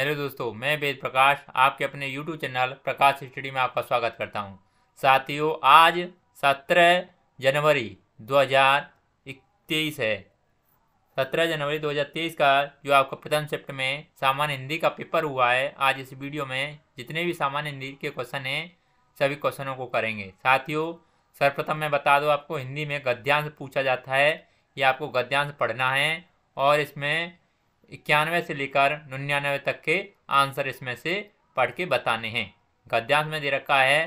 hello दोस्तों मैं वेद प्रकाश आपके अपने यूट्यूब चैनल प्रकाश स्टडी में आपका स्वागत करता हूं साथियों आज 17 जनवरी 2023 है 17 जनवरी 2023 का जो आपका प्रथम शिफ्ट में सामान्य हिंदी का पेपर हुआ है आज इस वीडियो में जितने भी सामान्य हिंदी के क्वेश्चन हैं सभी क्वेश्चनों को करेंगे साथियों सर्वप्रथम मैं बता दूँ आपको हिंदी में गद्यांश पूछा जाता है या आपको गद्यांश पढ़ना है और इसमें इक्यानवे से लेकर निन्यानवे तक के आंसर इसमें से पढ़ के बताने हैं गद्यांश में दे रखा है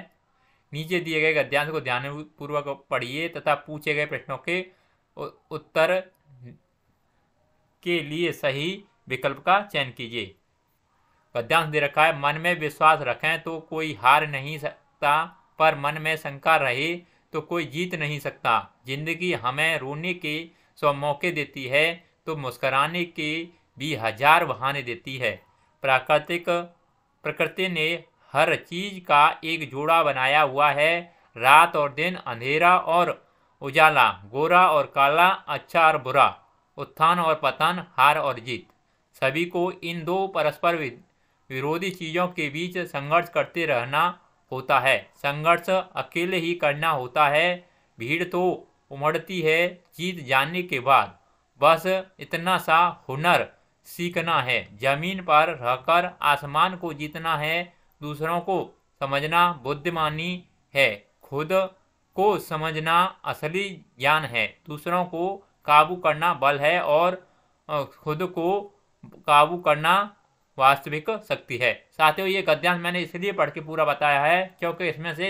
नीचे दिए गए गद्यांश को ध्यानपूर्वक पढ़िए तथा पूछे गए प्रश्नों के उत्तर के लिए सही विकल्प का चयन कीजिए गद्यांश दे रखा है मन में विश्वास रखें तो कोई हार नहीं सकता पर मन में शंका रहे तो कोई जीत नहीं सकता जिंदगी हमें रोने के सौ मौके देती है तो मुस्कराने के भी हजार बहाने देती है प्राकृतिक प्रकृति ने हर चीज का एक जोड़ा बनाया हुआ है रात और दिन अंधेरा और उजाला गोरा और काला अच्छा और बुरा उत्थान और पतन हार और जीत सभी को इन दो परस्पर विरोधी चीज़ों के बीच संघर्ष करते रहना होता है संघर्ष अकेले ही करना होता है भीड़ तो उमड़ती है जीत जानने के बाद बस इतना सा हुनर सीखना है जमीन पर रहकर आसमान को जीतना है दूसरों को समझना बुद्धिमानी है खुद को समझना असली ज्ञान है दूसरों को काबू करना बल है और खुद को काबू करना वास्तविक शक्ति है साथियों ये गद्यांश मैंने इसलिए पढ़ के पूरा बताया है क्योंकि इसमें से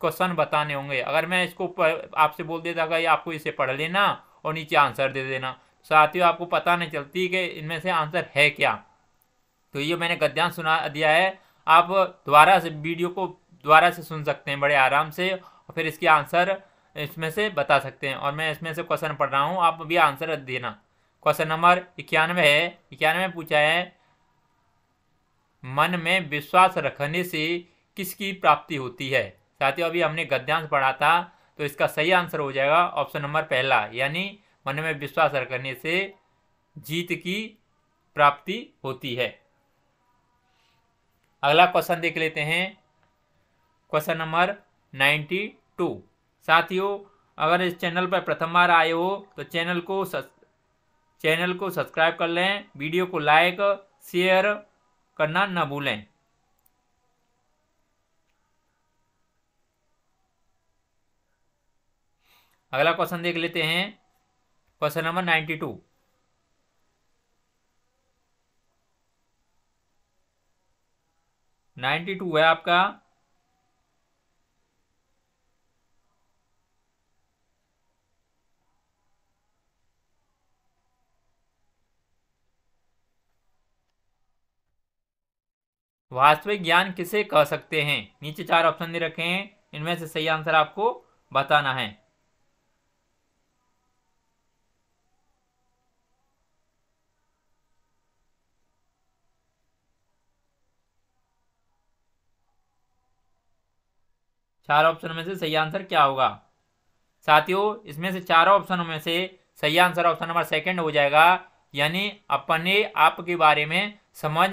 क्वेश्चन बताने होंगे अगर मैं इसको आपसे बोल देता कि आपको इसे पढ़ लेना और नीचे आंसर दे देना साथियों आपको पता नहीं चलती कि इनमें से आंसर है क्या तो ये मैंने गद्यांश सुना दिया है आप दोबारा से वीडियो को दोबारा से सुन सकते हैं बड़े आराम से और फिर इसके आंसर इसमें से बता सकते हैं और मैं इसमें से क्वेश्चन पढ़ रहा हूँ आप भी आंसर देना क्वेश्चन नंबर इक्यानवे है इक्यानवे पूछा है मन में विश्वास रखने से किसकी प्राप्ति होती है साथियों अभी हमने गद्यांश पढ़ा था तो इसका सही आंसर हो जाएगा ऑप्शन नंबर पहला यानी मन में विश्वास करने से जीत की प्राप्ति होती है अगला क्वेश्चन देख लेते हैं क्वेश्चन नंबर नाइन्टी टू साथियों अगर इस चैनल पर प्रथम बार आए हो तो चैनल को सस, चैनल को सब्सक्राइब कर लें वीडियो को लाइक शेयर करना न भूलें अगला क्वेश्चन देख लेते हैं question number ninety two ninety two है आपका वास्तविक ज्ञान किसे कह सकते हैं नीचे चार ऑप्शन दे रखे हैं इनमें से सही आंसर आपको बताना है चार ऑप्शन में से सही आंसर क्या होगा साथियों इसमें से चारों ऑप्शनों में से सही आंसर ऑप्शन नंबर सेकंड हो जाएगा यानी अपने आप के बारे में समझ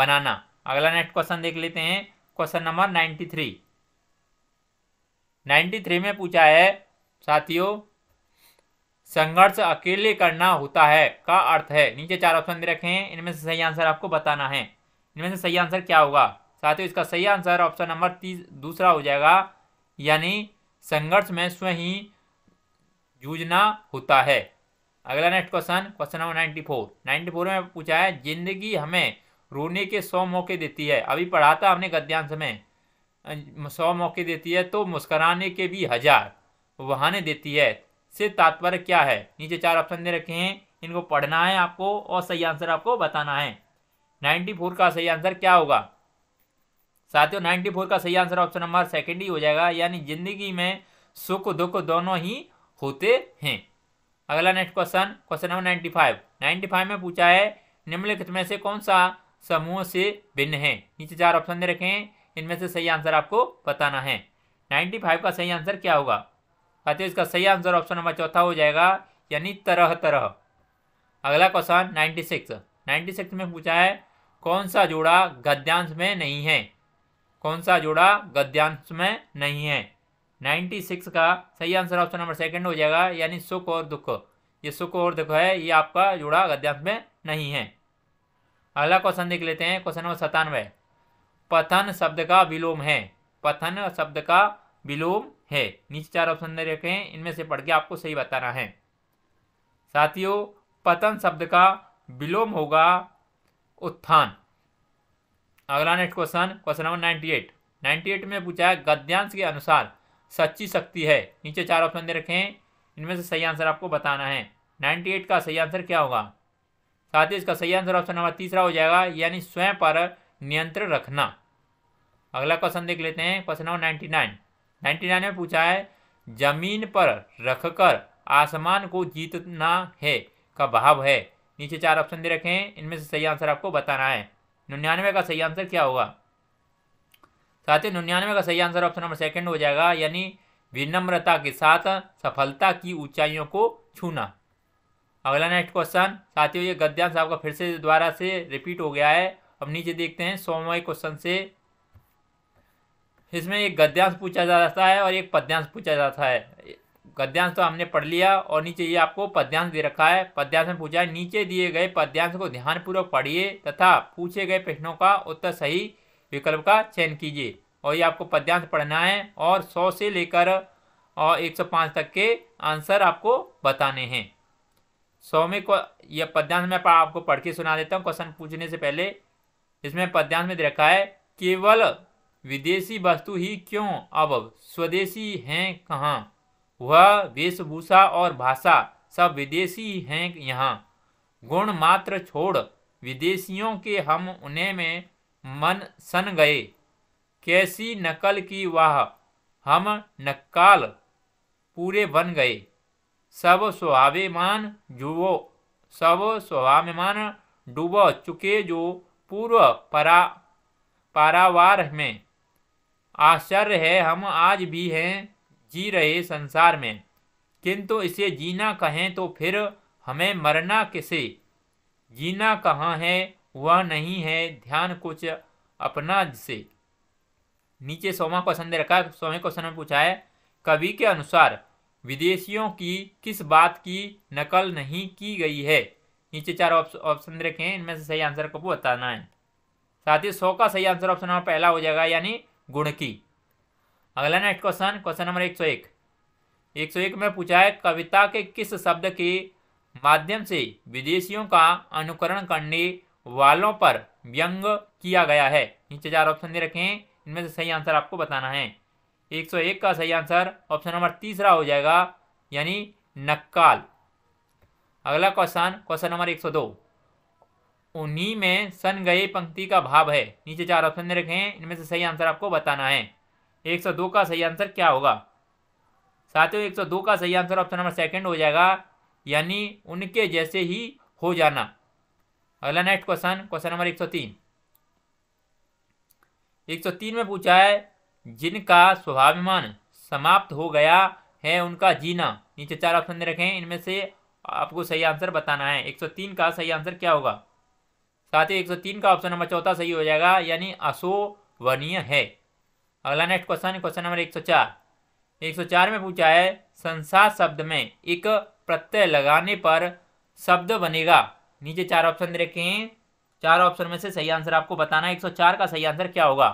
बनाना अगला नेक्स्ट क्वेश्चन देख लेते हैं question number ninety three ninety three में पूछा है साथियों संघर्ष अकेले करना होता है का अर्थ है नीचे चार ऑप्शन दे रखे हैं इनमें से सही आंसर आपको बताना है इनमें से सही आंसर क्या होगा साथियों इसका सही आंसर ऑप्शन नंबर तीस दूसरा हो जाएगा यानी संघर्ष में स्वयं ही जूझना होता है अगला next question question number ninety four ninety four में पूछा है जिंदगी हमें रोने के सौ मौके देती है अभी पढ़ा था हमने गद्यांश में सौ मौके देती है तो मुस्कराने के भी हजार वहाने देती है से तात्पर्य क्या है नीचे चार ऑप्शन दे रखे हैं इनको पढ़ना है आपको और सही आंसर आपको बताना है नाइन्टी फोर का सही आंसर क्या होगा साथियों नाइन्टी फोर का सही आंसर ऑप्शन नंबर सेकेंड ही हो जाएगा यानी जिंदगी में सुख दुख दोनों ही होते हैं अगला next question question number ninety five ninety five में पूछा है निम्नलिखित में से कौन सा समूह से भिन्न है नीचे चार ऑप्शन दे रखे हैं इनमें से सही आंसर आपको बताना है नाइन्टी फाइव का सही आंसर क्या होगा साथियों इसका सही आंसर ऑप्शन नंबर चौथा हो जाएगा यानी तरह तरह अगला question ninety six ninety six में पूछा है कौन सा जोड़ा गद्यांश में नहीं है कौन सा जोड़ा गद्यांश में नहीं है 96 का सही आंसर ऑप्शन नंबर सेकंड हो जाएगा यानी सुख और दुख ये सुख और दुख है ये आपका जोड़ा गद्यांश में नहीं है अगला क्वेश्चन देख लेते हैं क्वेश्चन नंबर सतानवे पथन शब्द का विलोम है पथन शब्द का विलोम है नीचे चार ऑप्शन दे रखे हैं इनमें से पढ़ के आपको सही बताना है साथियों पतन शब्द का विलोम होगा उत्थान अगला next question question number ninety eight ninety eight में पूछा है गद्यांश के अनुसार सच्ची शक्ति है नीचे चार ऑप्शन दे रखे हैं इनमें से सही आंसर आपको बताना है नाइन्टी एट का सही आंसर क्या होगा साथ ही इसका सही आंसर ऑप्शन नंबर तीसरा हो जाएगा यानी स्वयं पर नियंत्रण रखना अगला क्वेश्चन देख लेते हैं question number ninety nine ninety nine में पूछा है जमीन पर रखकर आसमान को जीतना है का भाव है नीचे चार ऑप्शन दे रखे हैं इनमें से सही आंसर आपको बताना है निन्यानवे का सही आंसर क्या होगा साथ ही निन्यानवे का सही आंसर ऑप्शन नंबर सेकंड हो जाएगा यानी विनम्रता के साथ सफलता की ऊंचाइयों को छूना अगला नेक्स्ट क्वेश्चन साथियों ये गद्यांश आपका फिर से दोबारा से रिपीट हो गया है अब नीचे देखते हैं सोमवाई क्वेश्चन से इसमें एक गद्यांश पूछा जाता है और एक पद्यांश पूछा जाता है गद्यांश तो हमने पढ़ लिया और नीचे ये आपको पद्यांश दे रखा है पद्यांश में पूछा है नीचे दिए गए पद्यांश को ध्यानपूर्वक पढ़िए तथा पूछे गए प्रश्नों का उत्तर सही विकल्प का चयन कीजिए और ये आपको पद्यांश पढ़ना है और सौ से लेकर और एक सौ पाँच तक के आंसर आपको बताने हैं सौ में यह पद्यांश में आपको पढ़ के सुना देता हूँ क्वेश्चन पूछने से पहले इसमें पद्यांश में दे रखा है केवल विदेशी वस्तु ही क्यों अब स्वदेशी हैं कहाँ वह वेशभूषा और भाषा सब विदेशी हैं यहाँ गुण मात्र छोड़ विदेशियों के हम उन्हें में मन सन गए कैसी नकल की वाह हम नक्काल पूरे बन गए सब स्वाभिमान जुवो सब स्वाभिमान डूब चुके जो पूर्व परा पारावार में आश्चर्य है हम आज भी हैं जी रहे संसार में किंतु इसे जीना कहें तो फिर हमें मरना किसे जीना कहाँ है वह नहीं है ध्यान कुछ अपना जिसे नीचे सोमा क्वेश्चन दे रखा है सोमे क्वेश्चन में पूछा है कवि के अनुसार विदेशियों की किस बात की नकल नहीं की गई है नीचे चार ऑप्शन दे रखे हैं इनमें से सही आंसर को बताना है साथ ही सौ का सही आंसर ऑप्शन पहला हो जाएगा यानी गुण की अगला नेक्स्ट क्वेश्चन क्वेश्चन नंबर एक सौ एक एक सौ एक में पूछा है कविता के किस शब्द के माध्यम से विदेशियों का अनुकरण करने वालों पर व्यंग किया गया है नीचे चार ऑप्शन दे रखे हैं इनमें से सही आंसर आपको बताना है एक सौ एक का सही आंसर ऑप्शन नंबर तीसरा हो जाएगा यानी नक्काल अगला क्वेश्चन क्वेश्चन नंबर एक सौ दो उन्हीं में सन गए पंक्ति का भाव है नीचे चार ऑप्शन दे रखे हैं इनमें से सही आंसर आपको बताना है 102 का सही आंसर क्या होगा साथियों 102 का सही आंसर ऑप्शन नंबर सेकंड हो जाएगा यानी उनके जैसे ही हो जाना अगला नेक्स्ट क्वेश्चन क्वेश्चन नंबर 103 103 में पूछा है जिनका स्वाभिमान समाप्त हो गया है उनका जीना नीचे चार ऑप्शन दे रखे हैं इनमें से आपको सही आंसर बताना है 103 का सही आंसर क्या होगा साथ ही तीन का ऑप्शन नंबर चौथा सही हो जाएगा यानी अशोभनीय है अगला नेक्स्ट क्वेश्चन क्वेश्चन नंबर एक सौ चार एक सौ चार में पूछा है संसार शब्द में एक प्रत्यय लगाने पर शब्द बनेगा नीचे चार ऑप्शन दे रखे हैं चार ऑप्शन में से सही आंसर आपको बताना है चार का सही आंसर क्या होगा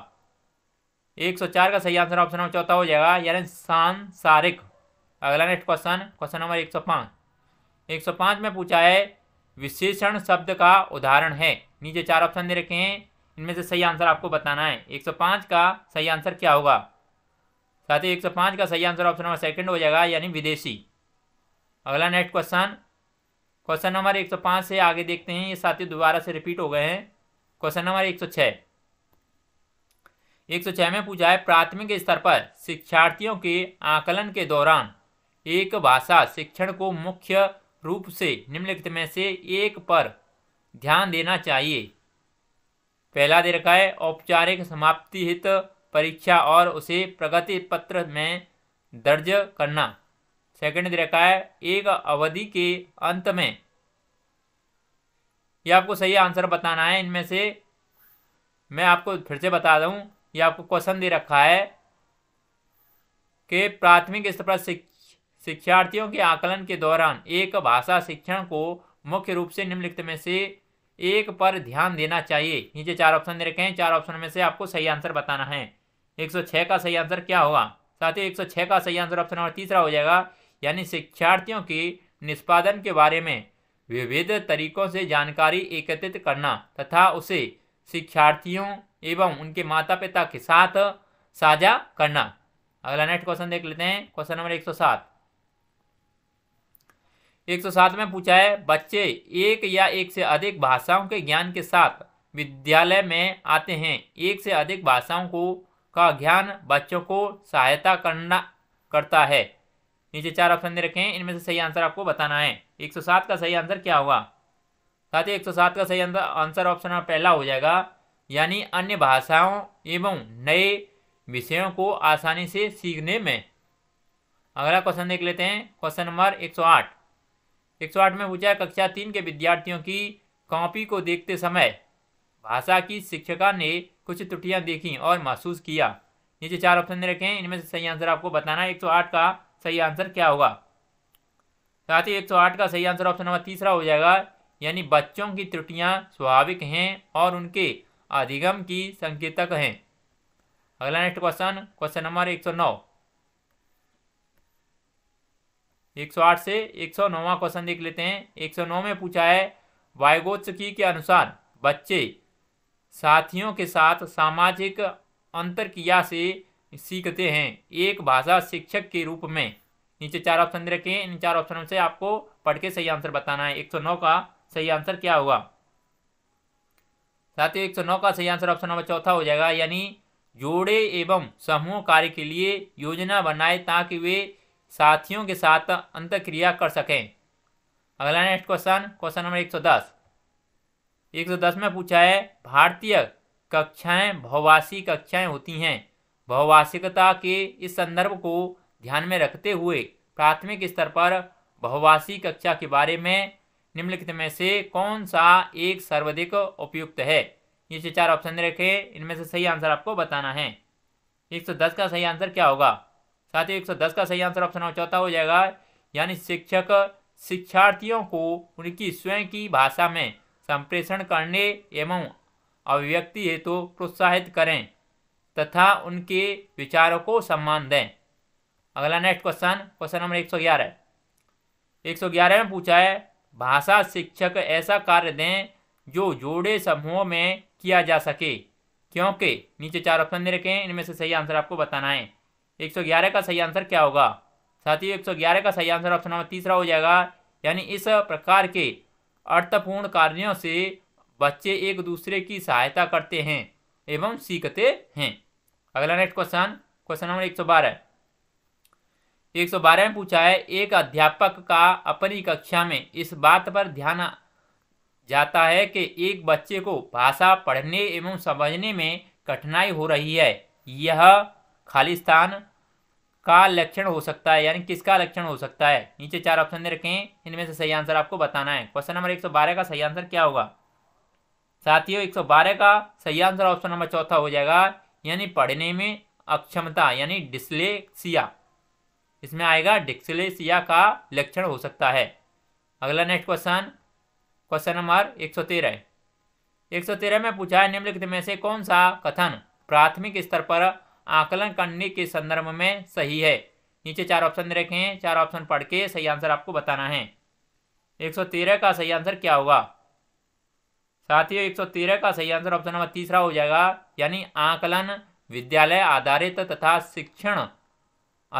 104 का सही आंसर ऑप्शन नंबर चौथा हो जाएगा यानी सांसारिक अगला नेक्स्ट क्वेश्चन क्वेश्चन नंबर 105 105 में पूछा है विशेषण शब्द का उदाहरण है नीचे चार ऑप्शन दे रखे हैं इनमें से सही आंसर आपको बताना है 105 का सही आंसर क्या होगा साथ ही 105 का सही आंसर ऑप्शन नंबर सेकंड हो जाएगा यानी विदेशी अगला नेक्स्ट क्वेश्चन क्वेश्चन नंबर 105 से आगे देखते हैं ये साथी दोबारा से रिपीट हो गए हैं क्वेश्चन नंबर 106 106 में पूछा है प्राथमिक स्तर पर शिक्षार्थियों के आकलन के दौरान एक भाषा शिक्षण को मुख्य रूप से निम्नलिखित में से एक पर ध्यान देना चाहिए पहला दे रखा है औपचारिक समाप्ति हित परीक्षा और उसे प्रगति पत्र में दर्ज करना सेकंड दे रखा है एक अवधि के अंत में यह आपको सही आंसर बताना है इनमें से मैं आपको फिर से बता दूं यह आपको क्वेश्चन दे रखा है कि प्राथमिक स्तर पर शिक्षार्थियों के आकलन के दौरान एक भाषा शिक्षण को मुख्य रूप से निम्नलिखित में से एक पर ध्यान देना चाहिए नीचे चार ऑप्शन दे रखे हैं चार ऑप्शन में से आपको सही आंसर बताना है 106 का सही आंसर क्या होगा साथ सौ 106 का सही आंसर ऑप्शन नंबर तीसरा हो जाएगा यानी शिक्षार्थियों की निष्पादन के बारे में विविध तरीकों से जानकारी एकत्रित करना तथा उसे शिक्षार्थियों एवं उनके माता पिता के साथ साझा करना अगला नेक्स्ट क्वेश्चन देख लेते हैं क्वेश्चन नंबर 107 एक सौ सात में पूछा है बच्चे एक या एक से अधिक भाषाओं के ज्ञान के साथ विद्यालय में आते हैं एक से अधिक भाषाओं को का ज्ञान बच्चों को सहायता करना करता है नीचे चार ऑप्शन दे रखे हैं इनमें से सही आंसर आपको बताना है एक सौ सात का सही आंसर क्या होगा साथ ही एक सौ सात का सही आंसर ऑप्शन पहला हो जाएगा यानी अन्य भाषाओं एवं नए विषयों को आसानी से सीखने में अगला क्वेश्चन देख लेते हैं क्वेश्चन नंबर एक सौ आठ एक सौ आठ में पूछा कक्षा तीन के विद्यार्थियों की कॉपी को देखते समय भाषा की शिक्षिका ने कुछ त्रुटियां देखी और महसूस किया नीचे चार ऑप्शन दे रखे हैं इनमें से सही आंसर आपको बताना है एक सौ आठ का सही आंसर क्या होगा साथ ही एक सौ आठ का सही आंसर ऑप्शन नंबर तीसरा हो जाएगा यानी बच्चों की त्रुटियां स्वाभाविक हैं और उनके अधिगम की संकेतक हैं अगला नेक्स्ट क्वेश्चन क्वेश्चन नंबर एक सौ नौ 108 से 109वां क्वेश्चन देख लेते हैं 109 में पूछा है वायगोत्सकी के अनुसार बच्चे साथियों के साथ सामाजिक क्रिया से सीखते हैं एक भाषा शिक्षक के रूप में नीचे चार ऑप्शन दे रखे हैं इन चार ऑप्शनों से आपको पढ़ के सही आंसर बताना है 109 का सही आंसर क्या होगा साथियों नौ का सही आंसर ऑप्शन नंबर चौथा हो जाएगा यानी जोड़े एवं समूह कार्य के लिए योजना बनाए ताकि वे साथियों के साथ अंतक्रिया कर सकें अगला नेक्स्ट क्वेश्चन क्वेश्चन नंबर एक सौ दस एक सौ दस में पूछा है भारतीय कक्षाएं भौवासी कक्षाएं होती हैं भौवासिकता के इस संदर्भ को ध्यान में रखते हुए प्राथमिक स्तर पर बहुवासी कक्षा के बारे में निम्नलिखित में से कौन सा एक सर्वाधिक उपयुक्त है ये चार ऑप्शन दे रखे इनमें से सही आंसर आपको बताना है 110 का सही आंसर क्या होगा साथ ही एक सौ दस का सही आंसर ऑप्शन चौथा हो जाएगा यानी शिक्षक शिक्षार्थियों को उनकी स्वयं की भाषा में संप्रेषण करने एवं अभिव्यक्ति हेतु तो प्रोत्साहित करें तथा उनके विचारों को सम्मान दें अगला नेक्स्ट क्वेश्चन क्वेश्चन नंबर एक सौ ग्यारह एक सौ ग्यारह में पूछा है भाषा शिक्षक ऐसा कार्य दें जो जोड़े समूहों में किया जा सके क्योंकि नीचे चार ऑप्शन दे रखे हैं इनमें से सही आंसर आपको बताना है एक सौ ग्यारह का सही आंसर क्या होगा साथियों एक सौ ग्यारह का सही आंसर ऑप्शन नंबर तीसरा हो जाएगा यानी इस प्रकार के अर्थपूर्ण कार्यों से बच्चे एक दूसरे की सहायता करते हैं एवं सीखते हैं अगला नेक्स्ट क्वेश्चन क्वेश्चन नंबर एक सौ बारह एक सौ बारह में पूछा है एक अध्यापक का अपनी कक्षा में इस बात पर ध्यान जाता है कि एक बच्चे को भाषा पढ़ने एवं समझने में कठिनाई हो रही है यह खालिस्तान का लक्षण हो सकता है यानी किसका लक्षण हो सकता है नीचे चार ऑप्शन दे रखे हैं इनमें से सही आंसर आपको बताना है क्वेश्चन नंबर 112 का सही आंसर क्या होगा साथियों 112 का सही आंसर ऑप्शन नंबर चौथा हो जाएगा यानी पढ़ने में अक्षमता यानी डिस्लेक्सिया इसमें आएगा डिस्लेक्सिया का लक्षण हो सकता है अगला नेक्स्ट क्वेश्चन क्वेश्चन नंबर 113 113 में पूछा है निम्नलिखित में से कौन सा कथन प्राथमिक स्तर पर आकलन करने के संदर्भ में सही है नीचे चार ऑप्शन दे रखे हैं चार ऑप्शन पढ़ के सही आंसर आपको बताना है 113 का सही आंसर क्या होगा साथियों 113 का सही आंसर ऑप्शन नंबर तीसरा हो जाएगा यानी आकलन विद्यालय आधारित तथा शिक्षण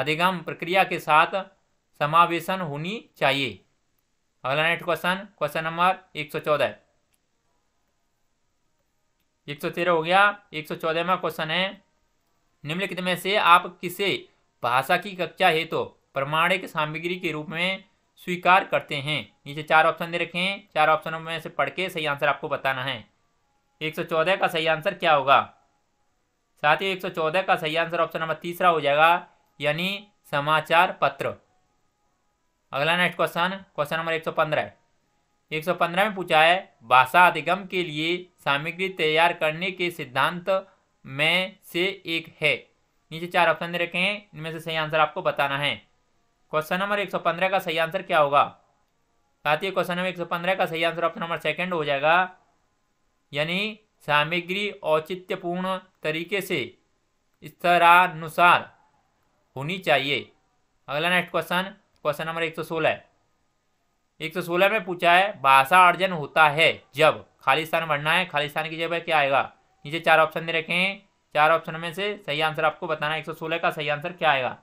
अधिगम प्रक्रिया के साथ समावेशन होनी चाहिए अगला नेक्स्ट क्वेश्चन क्वेश्चन नंबर 114 113 हो गया 114 में क्वेश्चन है निम्नलिखित में से आप किसे भाषा की कक्षा हेतु तो प्रमाणिक सामग्री के रूप में स्वीकार करते हैं नीचे चार ऑप्शन दे रखे हैं चार ऑप्शनों में से पढ़ के सही आंसर आपको बताना है 114 का सही आंसर क्या होगा साथ ही 114 का सही आंसर ऑप्शन नंबर तीसरा हो जाएगा यानी समाचार पत्र अगला नेक्स्ट क्वेश्चन क्वेश्चन नंबर 115 115 में पूछा है भाषा अधिगम के लिए सामग्री तैयार करने के सिद्धांत में से एक है नीचे चार ऑप्शन दे रखे हैं इनमें से सही आंसर आपको बताना है क्वेश्चन नंबर 115 का सही आंसर क्या होगा साथ ही क्वेश्चन नंबर 115 का सही आंसर ऑप्शन नंबर सेकंड हो जाएगा यानी सामग्री औचित्यपूर्ण तरीके से स्तरानुसार होनी चाहिए अगला नेक्स्ट क्वेश्चन क्वेश्चन नंबर 116 सोलह में पूछा है भाषा अर्जन होता है जब खालिस्तान बढ़ना है खालिस्तान की जगह क्या आएगा नीचे चार ऑप्शन दे रखे हैं चार ऑप्शन में से सही आंसर आपको बताना है 116 का सही आंसर क्या आएगा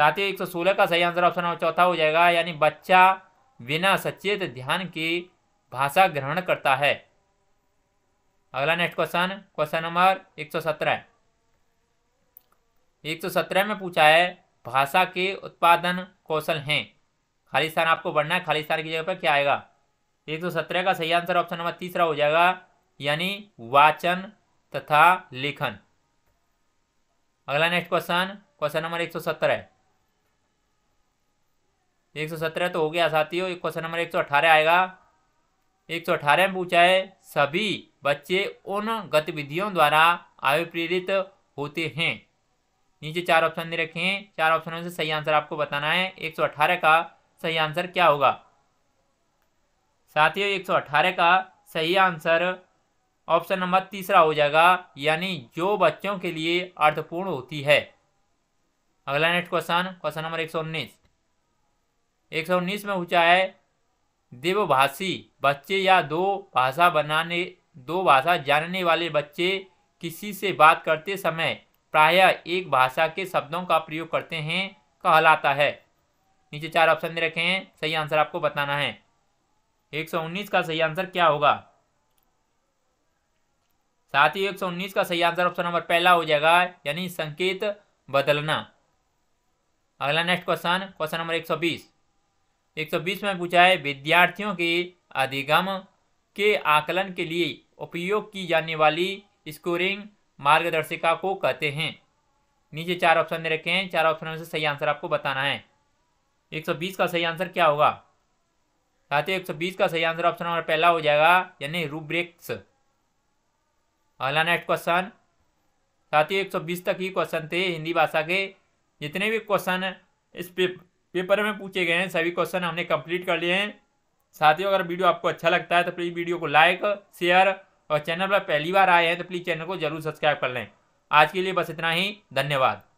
साथ ही 116 का सही आंसर ऑप्शन चौथा हो जाएगा यानी बच्चा बिना सचेत ध्यान की भाषा ग्रहण करता है अगला नेक्स्ट क्वेश्चन क्वेश्चन नंबर 117 117 में पूछा है भाषा के उत्पादन कौशल हैं खालिस्तान आपको बढ़ना है खालिस्तान की जगह पर क्या आएगा 117 का सही आंसर ऑप्शन नंबर तीसरा हो जाएगा यानी वाचन तथा लेखन अगला नेक्स्ट क्वेश्चन क्वेश्चन नंबर एक सौ सत्तर है एक सौ सत्रह तो हो गया साथियों क्वेश्चन नंबर एक सौ अठारह आएगा एक सौ अठारह में पूछा है सभी बच्चे उन गतिविधियों द्वारा आयु होते हैं नीचे चार ऑप्शन दे रखे हैं चार ऑप्शनों से सही आंसर आपको बताना है एक सौ अठारह का सही आंसर क्या होगा साथियों एक सौ अठारह का सही आंसर ऑप्शन नंबर तीसरा हो जाएगा यानी जो बच्चों के लिए अर्थपूर्ण होती है अगला नेक्स्ट क्वेश्चन क्वेश्चन नंबर एक सौ उन्नीस एक सौ उन्नीस में पूछा है देवभाषी बच्चे या दो भाषा बनाने दो भाषा जानने वाले बच्चे किसी से बात करते समय प्रायः एक भाषा के शब्दों का प्रयोग करते हैं कहलाता है नीचे चार ऑप्शन दे रखे हैं सही आंसर आपको बताना है 119 का सही आंसर क्या होगा साथ ही एक सौ उन्नीस का सही आंसर ऑप्शन नंबर पहला हो जाएगा यानी संकेत बदलना अगला नेक्स्ट क्वेश्चन क्वेश्चन नंबर एक सौ बीस एक सौ बीस में पूछा है विद्यार्थियों के अधिगम के आकलन के लिए उपयोग की जाने वाली स्कोरिंग मार्गदर्शिका को कहते हैं नीचे चार ऑप्शन दे रखे हैं चार ऑप्शन में से सही आंसर आपको बताना है 120 का सही आंसर क्या होगा साथ ही बीस का सही आंसर ऑप्शन नंबर पहला हो जाएगा यानी रूब्रिक्स अगला नेक्स्ट क्वेश्चन साथियों एक सौ बीस तक ही क्वेश्चन थे हिंदी भाषा के जितने भी क्वेश्चन इस पेपर में पूछे गए हैं सभी क्वेश्चन हमने कंप्लीट कर लिए हैं साथियों अगर वीडियो आपको अच्छा लगता है तो प्लीज़ वीडियो को लाइक शेयर और चैनल पर पहली बार आए हैं तो प्लीज़ चैनल को जरूर सब्सक्राइब कर लें आज के लिए बस इतना ही धन्यवाद